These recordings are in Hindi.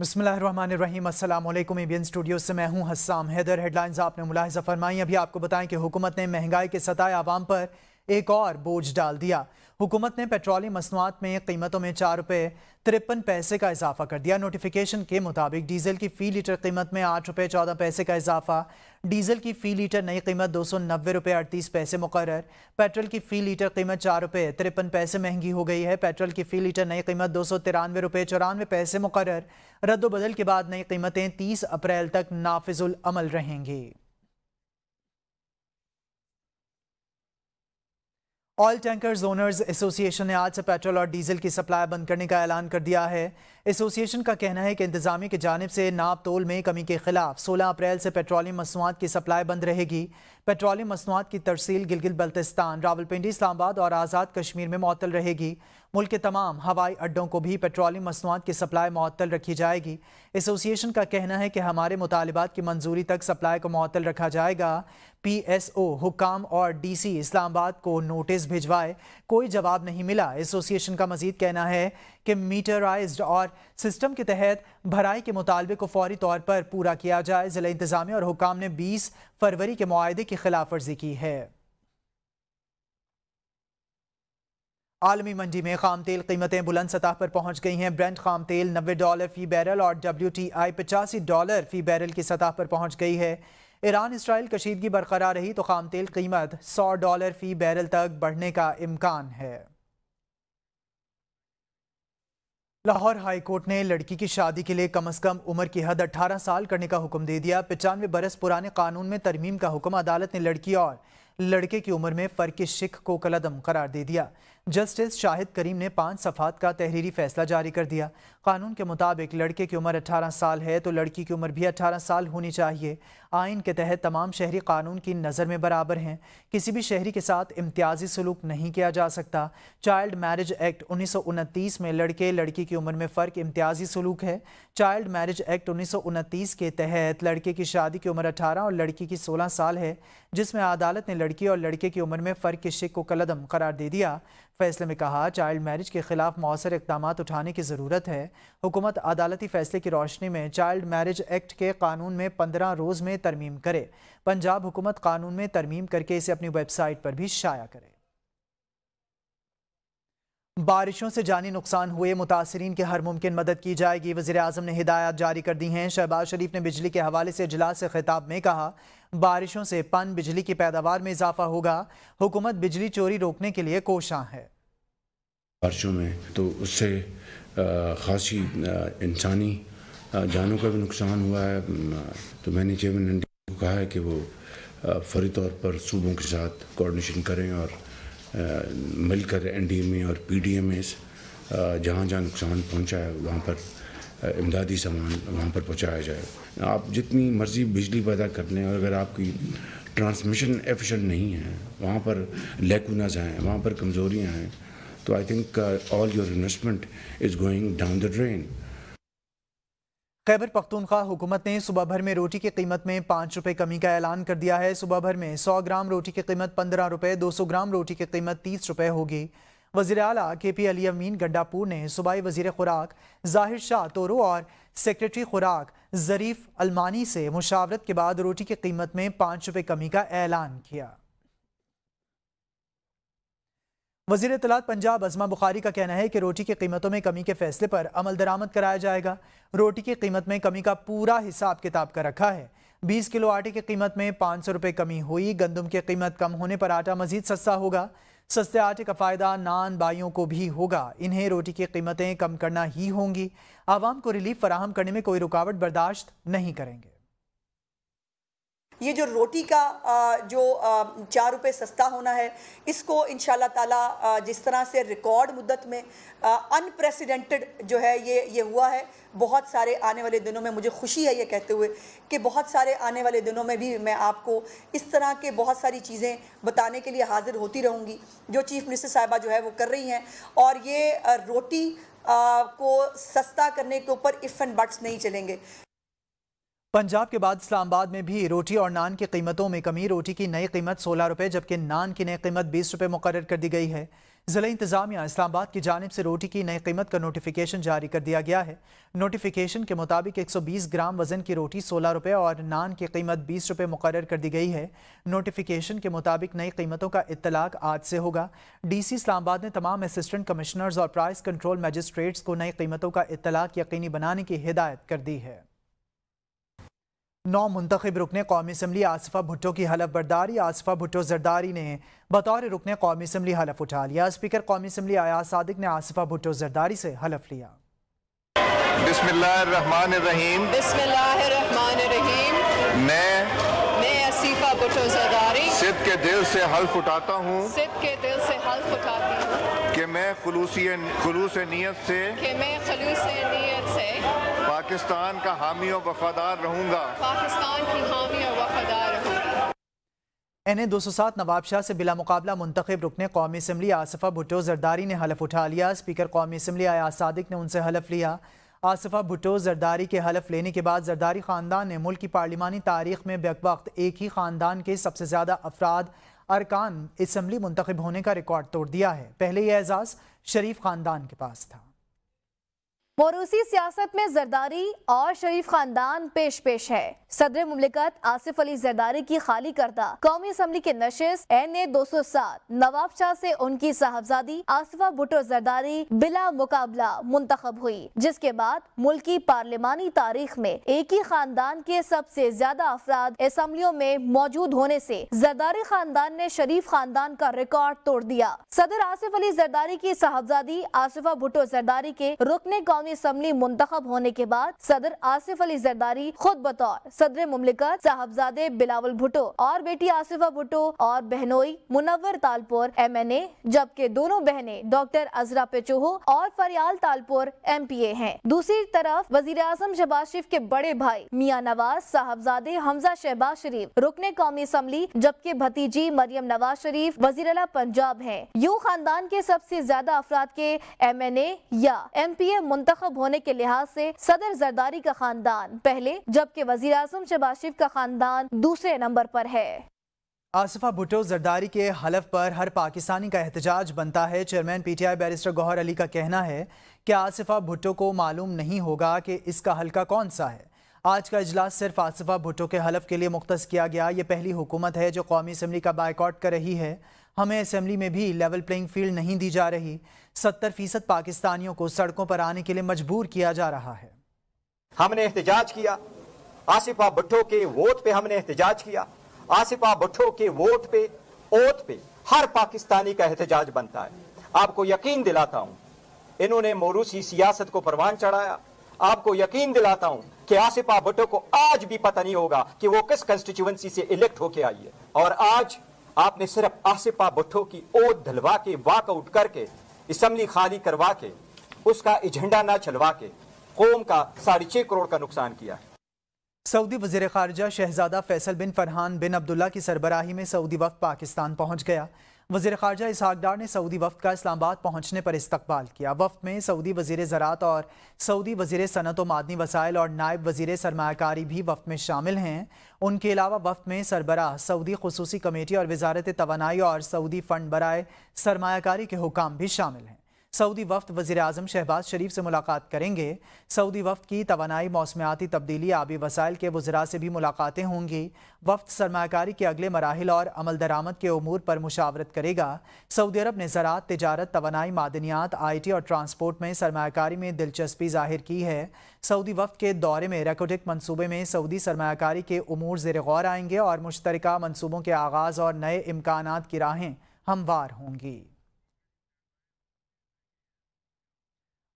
बसमीम अल्लाम एबियन स्टूडियो से मैं हूं हस्साम हैदर हेडलाइंस आपने मुलाहजा फरमाई अभी आपको बताएं कि हुकूमत ने महंगाई के सताए आवाम पर एक और बोझ डाल दिया हुकूमत ने पेट्रोलियम मसनूआत में कीमतों में चार रुपये तिरपन पैसे का इजाफा कर दिया नोटिफिकेशन के मुताबिक डीजल की फ़ी लीटर कीमत में आठ रुपये चौदह पैसे का इजाफा डीजल की फ़ी लीटर नई कीमत दो सौ नब्बे रुपये अड़तीस पैसे मुकर पेट्रोल की फ़ी लीटर कीमत चार रुपये तिरपन पैसे महंगी हो गई है पेट्रोल की फ़ी लीटर नई कीमत दो सौ तिरानवे रुपये चौरानवे पैसे मुकर रद्दबदल के बाद नई कीमतें तीस अप्रैल तक नाफिजुल अमल रहेंगी ऑयल टैंकर ओनर्स एसोसिएशन ने आज से पेट्रोल और डीजल की सप्लाई बंद करने का ऐलान कर दिया है एसोसिएशन का कहना है कि इंतजामी की जानब से नाप तोल में कमी के खिलाफ 16 अप्रैल से पेट्रोलियम मसूआत की सप्लाई बंद रहेगी पेट्रोलियम मसनूआत की तरसील गिलगित बल्तिस्तान रावलपिंडी इस्लामाबाद और आज़ाद कश्मीर में मअतल रहेगी मुल्क के तमाम हवाई अड्डों को भी पेट्रोलियम मसनूआत की सप्लाई मअतल रखी जाएगी एसोसिएशन का कहना है कि हमारे मुतालबात की मंजूरी तक सप्लाई को मअतल रखा जाएगा पी एस ओ हुकाम और डी सी इस्लामाबाद को नोटिस भिजवाए कोई जवाब नहीं मिला एसोसिएशन का मजीद कहना है कि मीटराइज्ड और सिस्टम के तहत भराई के मुतालबे को फौरी तौर पर पूरा किया जाए ज़िला इंतजामिया और हुकाम ने बीस फरवरी के मुआदे की खिलाफ वर्जी की है आलमी मंडी में खाम तेल कीमतें बुलंद सतह पर पहुंच गई हैं ब्रेंड खाम तेल नब्बे डॉलर फ़ी बैरल और डब्ल्यू टी आई पचासी डॉलर फ़ी बैरल की सतह पर पहुंच गई है ईरान इसराइल कशीदगी बरकरार रही तो खाम तेल कीमत सौ डॉलर फ़ी बैरल तक बढ़ने का इम्कान है लाहौर हाई कोर्ट ने लड़की की शादी के लिए कम अज कम उम्र की हद 18 साल करने का हुक्म दे दिया पचानवे बरस पुराने कानून में तरमीम का हुक्म अदालत ने लड़की और लड़के की उम्र में फ़र्क शिख को कलदम करार दे दिया जस्टिस शाहिद करीम ने पाँच सफात का तहरीरी फैसला जारी कर दिया कानून के मुताबिक लड़के की उम्र 18 साल है तो लड़की की उम्र भी 18 साल होनी चाहिए आइन के तहत तमाम शहरी कानून की नज़र में बराबर हैं किसी भी शहरी के साथ इम्तियाजी सलूक नहीं किया जा सकता चाइल्ड मैरिज एक्ट उन्नीस में लड़के लड़की की उम्र में फ़र्क इम्तियाजी सलूक है चाइल्ड मैरिज एक्ट उन्नीस के तहत लड़के की शादी की उम्र अठारह और लड़की की सोलह साल है जिसमें अदालत ने लड़की और लड़के की उम्र में फ़र्क के शिक को कलदम करार दे दिया फैसले में कहा चाइल्ड मैरिज के खिलाफ मौसर इकदाम उठाने की ज़रूरत है हुकूमत अदालती फैसले की रोशनी में चाइल्ड मैरिज एक्ट के कानून में पंद्रह रोज़ में तरमीम करे पंजाब हुकूमत कानून में तरमीम करके इसे अपनी वेबसाइट पर भी शाया करे बारिशों से जानी नुकसान हुए मुतासरीन के हर मुमकिन मदद की जाएगी वजी अजम ने हिदायत जारी कर दी हैं शहबाज शरीफ ने बिजली के हवाले से अजलास से खिताब में कहा बारिशों से पन बिजली की पैदावार में इजाफा होगा हुकूमत बिजली चोरी रोकने के लिए कोशाँ है बारिशों में तो उससे खासी इंसानी जानों का भी नुकसान हुआ है तो मैंने चेयरमैन को कहा है कि वो फौरी तौर पर सूबों के साथ कोऑर्डिनेशन करें और मिलकर एनडीएमए और पीडीएमए जहाँ जहाँ नुकसान पहुँचा है वहाँ पर इमदादी सामान वहाँ पर पहुँचाया जाए आप जितनी मर्ज़ी बिजली पैदा कर लें और अगर आपकी ट्रांसमिशन एफिशिएंट नहीं है वहाँ पर लेकुनाज हैं वहाँ पर कमज़ोरियाँ हैं तो I think all your investment is going down the drain Khyber Pakhtunkhwa हुकूमत ने सुबह भर में रोटी की कीमत में पाँच रुपये कमी का ऐलान कर दिया है सुबह भर में सौ ग्राम रोटी की कीमत पंद्रह रुपये दो सौ ग्राम रोटी की कीमत तीस रुपये होगी वजी अला के पी अली अमीन गड्डापुर ने सूबाई वजीर खुराक जाहिर शाह तोरो और सेक्रेटरी खुराक जरीफ अलमानी से मुशावरत के बाद रोटी की कीमत में पाँच रुपये कमी का ऐलान किया वजीर तलात पंजाब अजमा बुखारी का कहना है कि रोटी की कीमतों में कमी के फैसले पर अमल दरामद कराया जाएगा रोटी की कीमत में कमी का पूरा हिसाब किताब का रखा है बीस किलो आटे की कीमत में पाँच सौ रुपये कमी हुई गंदम की कीमत कम होने पर आटा मजीद सस्ता होगा सस्ते आटे का फ़ायदा नान बाइयों को भी होगा इन्हें रोटी की कीमतें कम करना ही होंगी आवाम को रिलीफ फराहम करने में कोई रुकावट बर्दाश्त नहीं करेंगे ये जो रोटी का जो चार रुपये सस्ता होना है इसको इन ताला जिस तरह से रिकॉर्ड मुद्दत में अनप्रेसिडेंटेड जो है ये ये हुआ है बहुत सारे आने वाले दिनों में मुझे खुशी है ये कहते हुए कि बहुत सारे आने वाले दिनों में भी मैं आपको इस तरह के बहुत सारी चीज़ें बताने के लिए हाज़िर होती रहूँगी जो चीफ़ मिनिस्टर साहबा जो है वो कर रही हैं और ये रोटी आ, को सस्ता करने के ऊपर इफ़ एंड बट्स नहीं चलेंगे पंजाब के बाद इस्लामाबाद में भी रोटी और नान की कीमतों में कमी रोटी की नई कीमत सोलह रुपये जबकि नान की नई कीमत बीस रुपये मुकर कर दी गई है ज़िला इंतजामिया इस्लामाबाद की जानब से रोटी की नई कीमत का नोटिफिकेशन जारी कर दिया गया है नोटिफिकेशन के मुताबिक एक सौ बीस ग्राम वजन की रोटी सोलह रुपये और नान की कीमत बीस रुपये मुकर कर दी गई है नोटिफिकेशन के मुताबिक नई कीमतों का इतलाक आज से होगा डी सी इस्लामाबाद ने तमाम असिस्टेंट कमिश्नर्स और प्राइस कंट्रोल मजिस्ट्रेट्स को नई कीमतों का इतलाक यकीनी बनाने की हिदायत कर दी है नौ मुंतब रुकन कौमी इसम्बली आसफ़ा भुट्टो की हलफ बरदारी आसफ़ा भुट्टो जरदारी ने बतौर रुकन कौमी इसम्बली हलफ उठा लिया स्पीकर कौमी इसम्बली आया सदक ने आसफ़ा भुट्टो जरदारी से हलफ लिया सिद्ध के दिल से हल्फ उठाता हूँ सिद्ध के दिल से हल्फ उठाती हूँ मैं खलूस खलूस नीयत से मैं खलूस नीयत से पाकिस्तान का हामी और वफादार रहूँगा पाकिस्तान की हामी और वफादार रहूँगा एन ए दो सौ सात नवाब शाह से बिला मुकाबला मुंतब रुकने कौमी इसम्बली आसफ़ा भुटो जरदारी ने हलफ उठा लिया स्पीकर कौमी इसम्बली आया सदक ने उनसे हलफ लिया आसफ़ा भुटो जरदारी के हलफ लेने के बाद जरदारी ख़ानदान ने मुल्क की पार्लिमानी तारीख में बेक वक्त एक ही ख़ानदान के सबसे ज़्यादा अफराद अरकान इसम्बली मुंतखब होने का रिकॉर्ड तोड़ दिया है पहले यह एजाज़ शरीफ ख़ानदान के पास था मोरूसी सियासत में जरदारी और शरीफ खानदान पेश पेश है सदर मुमलिकत आसिफ अली जरदारी की खाली करदा कौमी असम्बली के नशिस एन ए दो सौ सात नवाब शाह ऐसी उनकी साहबजादी आसिफा भुटो जरदारी बिला मुकाबला मुंतखब हुई जिसके बाद मुल्क की पार्लियामानी तारीख में एक ही खानदान के सबसे ज्यादा अफराद असम्बलियों में मौजूद होने ऐसी जरदारी खानदान ने शरीफ खानदान का रिकॉर्ड तोड़ दिया सदर आसिफ अली जरदारी की साहबजादी आसिफा भुटो जरदारी के रुकने कौमी पाकिस्तानी असम्बली मुंतब होने के बाद सदर आसिफ अली जरदारी खुद बतौर सदर मुमलिकत साहबजादे बिलावल भुट्टो और बेटी आसिफा भुटो और बहनोई Munawar Talpur M N A जबकि दोनों बहने डॉक्टर अजरा पेचोह और Faryal Talpur M P A है दूसरी तरफ वजीर आजम शहबाज शरीफ के बड़े भाई मियाँ नवाज साहबजादे हमजा शहबाज शरीफ रुकने कौमी असम्बली जबकि भतीजी मरियम नवाज शरीफ वजीर अला पंजाब है यू खानदान के सबसे ज्यादा अफराद के एम एन ए या एम पी ए मुंत मुंतब होने के लिहाज से सदर जरदारी का खानदान पहले जबकि वजीर अजम शबाशिफ का खानदान दूसरे नंबर पर है आसफ़ा भुटो जरदारी के हलफ पर हर पाकिस्तानी का एहतजाज बनता है chairman PTI barrister Gohar Ali का कहना है कि आसफ़ा भुटो को मालूम नहीं होगा कि इसका हल्का कौन सा है आज का अजलास सिर्फ आसफ़ा भुटो के हलफ के लिए मुख्त किया गया ये पहली हुकूमत है जो कौमी असम्बली का बाइकआउट कर रही है हमें असम्बली में भी लेवल प्लेइंग फील्ड नहीं दी जा रही सत्तर फीसद पाकिस्तानियों को सड़कों पर आने के लिए मजबूर किया जा रहा है हमने एहतजाज किया आसिफा भुट्टो के वोट पे हमने एहतजाज किया आसिफा भुट्टो के वोट पे ओत पे हर पाकिस्तानी का एहतजाज बनता है आपको यकीन दिलाता हूं इन्होंने मोरूसी सियासत को परवान चढ़ाया आपको यकीन दिलाता हूं कि आसिफा भुट्टो को आज भी पता नहीं होगा कि वो किस कंस्टिट्यूएंसी से इलेक्ट होके आई है और आज आपने सिर्फ आसिफा भुट्टो की ओत धलवा के वाकआउट करके इसम्बली खाली करवा के उसका एजेंडा ना चलवा के कौम का साढ़े छः करोड़ का नुकसान किया है सऊदी वजीर खारजा शहजादा फैसल बिन फरहान बिन अब्दुल्ला की सरबराही में सऊदी वक्त पाकिस्तान पहुंच गया वजीर खारजा इसहाकडार ने सऊदी वफद का इस्लामाबाद पहुँचने पर इस्तबाल किया वफद में सऊदी वजीर ज़रात और सऊदी वजीर सनत व मादनी वसाइल और नायब वजीर सरमाकारी भी वफद में शामिल हैं उनके अलावा वफद में सरबराह सऊदी खसूसी कमेटी और वजारत तोानाई और सऊदी फ़ंड बरए सरमाकारी के हुकाम भी शामिल हैं सऊदी वफद वजीर अजम शहबाज शरीफ से मुलाकात करेंगे सऊदी वफद की तोानाई मौसमियाती तब्दीली आबी वसाइल के वजरा से भी मुलाकातें होंगी वफद सरमाकारी के अगले मराहल और अमल दरामद के अमूर पर मुशावरत करेगा सऊदी अरब ने ज़रात तजारत तोानाई मादनियात आई टी और ट्रांसपोर्ट में सरमाकारी में दिलचस्पी जाहिर की है सऊदी वफद के दौरे में रेकोडिक मनसूबे में सऊदी सरमाकारी के अमूर ज़र गौर आएंगे और मुश्तरक मनसूबों के आगाज़ और नए इम्कान की राहें हमवार होंगी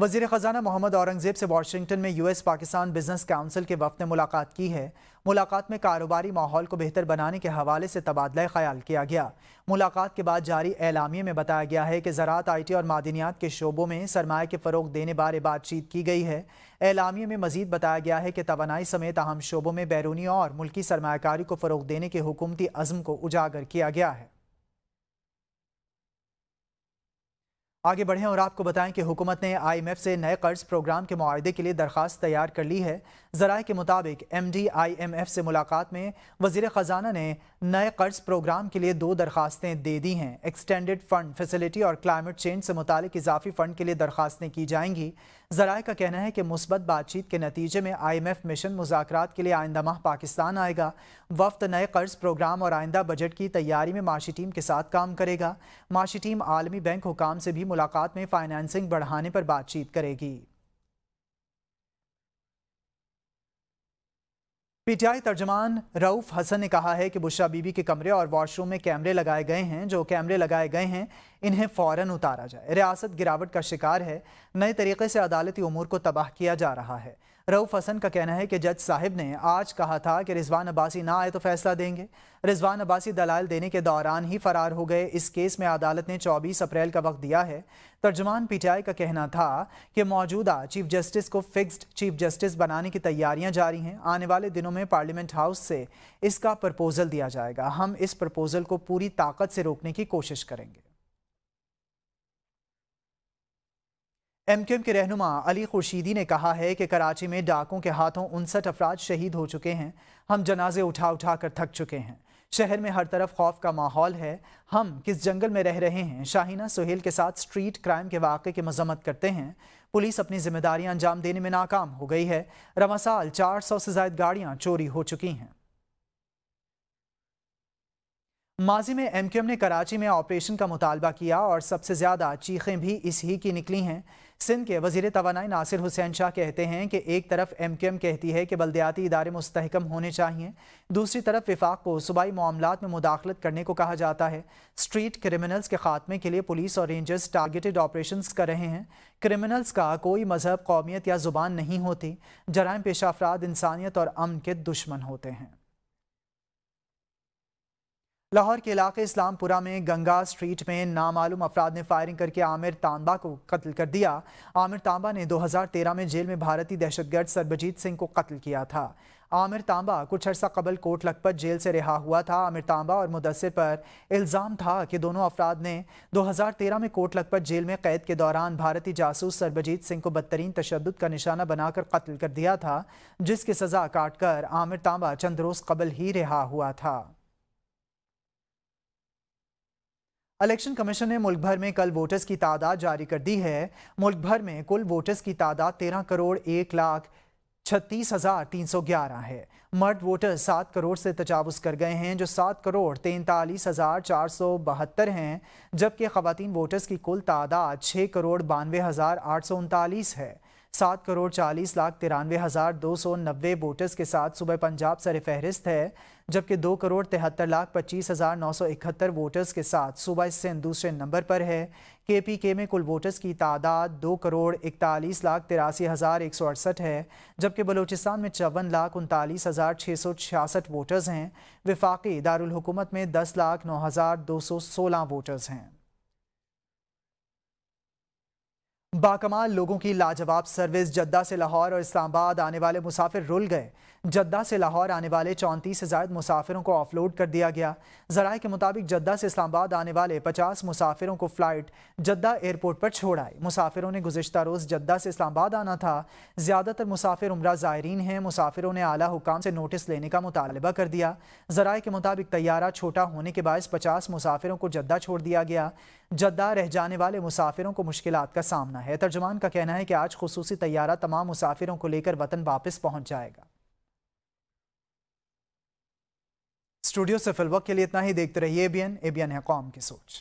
वजीर ख़जाना मोहम्मद औरंगज़ेब से वाशिंगटन में यूएस पाकिस्तान बिजनेस काउंसिल के वफद ने मुलाकात की है मुलाकात में कारोबारी माहौल को बेहतर बनाने के हवाले से तबादला ख्याल किया गया मुलाकात के बाद जारी ऐलामी में बताया गया है कि ज़रात आई टी और मादनियात के शोबों में सरमाए के फ़रोग देने बारे बातचीत की गई है ऐलामी में मजीद बताया गया है कि तोानाई समेत अहम शोबों में बैरूनी और मुल्की सरमाकारी को फ़रोग देने के हुकूमती अज़म को उजागर किया गया है आगे बढ़ें और आपको बताएं कि हुकूमत ने आईएमएफ से नए कर्ज प्रोग्राम के माहे के लिए दरख्वास्त तैयार कर ली है जराए के मुताबिक एम एफ से मुलाकात में वजीर ख़जाना ने नए कर्ज प्रोग्राम के लिए दो दरखास्तें दे दी हैं एक्सटेंडेड फ़ंड फैसिलिटी और क्लाइमेट चेंज से मुतल इजाफी फ़ंड के लिए दरखास्तें की जाएंगी जराए का कहना है कि मुस्बत बातचीत के नतीजे में आई एम एफ मिशन मुजाकर के लिए आइंदा माह पाकिस्तान आएगा वफ्त नए कर्ज प्रोग्राम और आइंदा बजट की तैयारी में माशी टीम के साथ काम करेगा माशी टीम आलमी बैंक हुकाम से भी मुलाकात में फाइनेंसिंग बढ़ाने पर बातचीत करेगी पीटीआई तर्जमान रऊफ हसन ने कहा है कि बुशा बीबी के कमरे और वॉशरूम में कैमरे लगाए गए हैं जो कैमरे लगाए गए हैं इन्हें फ़ौरन उतारा जाए रियासत गिरावट का शिकार है नए तरीके से अदालती अमूर को तबाह किया जा रहा है रऊफ़ हसन का कहना है कि जज साहिब ने आज कहा था कि रिजवान अब्बासी ना आए तो फैसला देंगे रिजवान अब्बासी दलाल देने के दौरान ही फरार हो गए इस केस में अदालत ने 24 अप्रैल का वक्त दिया है तर्जमान पीटीआई का कहना था कि मौजूदा चीफ जस्टिस को फिक्स्ड चीफ जस्टिस बनाने की तैयारियां जारी हैं आने वाले दिनों में पार्लियामेंट हाउस से इसका प्रपोजल दिया जाएगा हम इस प्रपोजल को पूरी ताकत से रोकने की कोशिश करेंगे एम क्यू एम के रहनुमा अली खुर्शीदी ने कहा है कि कराची में डाकों के हाथों उनसठ अफराज शहीद हो चुके हैं हम जनाजे उठा उठा कर थक चुके हैं शहर में हर तरफ खौफ का माहौल है हम किस जंगल में रह रहे हैं शाहिना सुहेल के साथ स्ट्रीट क्राइम के वाक़े की मजम्मत करते हैं पुलिस अपनी जिम्मेदारियां अंजाम देने में नाकाम हो गई है रमासाल चार सौ से जायद गाड़ियाँ चोरी हो चुकी हैं माजी में एम क्यू एम ने कराची में ऑपरेशन का मुतालबा किया और सबसे ज़्यादा चीखें भी इस ही की निकली हैं सिंध के वजीर तोानाई नासिर हुसैन शाह कहते हैं कि एक तरफ एम क्यू एम कहती है कि बलदयाती इदारे मुस्तकम होने चाहिए दूसरी तरफ विफाक को सूबाई मामला में मुदाखलत करने को कहा जाता है स्ट्रीट क्रिमिनल्स के खात्मे के लिए पुलिस और रेंजर्स टारगेटेड ऑपरेशन कर रहे हैं क्रिमिनल्स का कोई मजहब कौमियत या ज़ुबान नहीं होती जराइम पेशा अफराद इंसानियत और अमन के दुश्मन होते हैं लाहौर के इलाके इस्लामपुरा में गंगा स्ट्रीट में नामालूम अफराद ने फायरिंग करके आमिर तांबा को कत्ल कर दिया आमिर तांबा ने 2013 में जेल में भारतीय दहशतगर्द सरबजीत सिंह को कत्ल किया था आमिर तांबा कुछ अर्सा कबल कोट लखपत जेल से रिहा हुआ था आमिर तांबा और मुदसर पर इल्ज़ाम था कि दोनों अफराद ने 2013 में कोट लखपत जेल में कैद के दौरान भारतीय जासूस सरबजीत सिंह को बदतरीन तशद का निशाना बनाकर कत्ल कर दिया था जिसकी सज़ा काट कर आमिर तांबा चंद रोज़ कबल ही रिहा हुआ था इलेक्शन कमीशन ने मुल्क भर में कल वोटर्स की तादाद जारी कर दी है मुल्क भर में कुल वोटर्स की तादाद तेरह करोड़ एक लाख छत्तीस हज़ार तीन सौ ग्यारह है मर्द वोटर सात करोड़ से तजावज़ कर गए हैं जो सात करोड़ तैंतालीस हज़ार चार सौ बहत्तर हैं जबकि ख़वातीन वोटर्स की कुल तादाद छः करोड़ बानवे हज़ार आठ सौ उनतालीस है सात करोड़ चालीस लाख तिरानवे हज़ार दो सौ नब्बे वोटर्स के साथ सुबह पंजाब सर फहरिस्त है जबकि दो करोड़ तिहत्तर लाख पच्चीस हज़ार नौ सौ इकहत्तर वोटर्स के साथ सूबा सिंध दूसरे नंबर पर है के पी के में कुल वोटर्स की तादाद दो करोड़ इकतालीस लाख तिरासी हज़ार एक सौ अड़सठ है जबकि बलूचिस्तान में चौवन लाख उनतालीस हज़ार छः सौ छियासठ वोटर्स हैं विफाक़ी दारकूमत में दस लाख नौ हज़ार दो सौ सोलह वोटर्स हैं बाकमाल लोगों की लाजवाब सर्विस जद्दा से लाहौर और इस्लामाबाद आने वाले मुसाफिर रुल गए जद्दा से लाहौर आने वाले चौंतीस से जायद मुसाफिरों को ऑफलोड कर दिया गया जराए के मुताबिक जद्दा से इस्लामाबाद आने वाले पचास मुसाफिरों को फ़्लाइट जद्दा एयरपोर्ट पर छोड़ आए मुसाफिरों ने गुजशत रोज़ जद्दा से इस्लामाबाद आना था ज़्यादातर मुसाफिर उम्र ज़ायरीन हैं मुसाफिरों ने आला हुकाम से नोटिस लेने का मुतालबा कर दिया जराए के मुताबिक तैयारा छोटा होने के बायस पचास मुसाफिरों को जद्दा छोड़ दिया गया जद्दा रह जाने वाले मुसाफिरों को मुश्किल का सामना है तर्जमान का कहना है कि आज खसूसी तैयारा तमाम मुसाफिरों को लेकर वतन वापस पहुँच जाएगा स्टूडियो से फिल वक्त के लिए इतना ही देखते रहिए एबीएन एबीएन है कॉम की सोच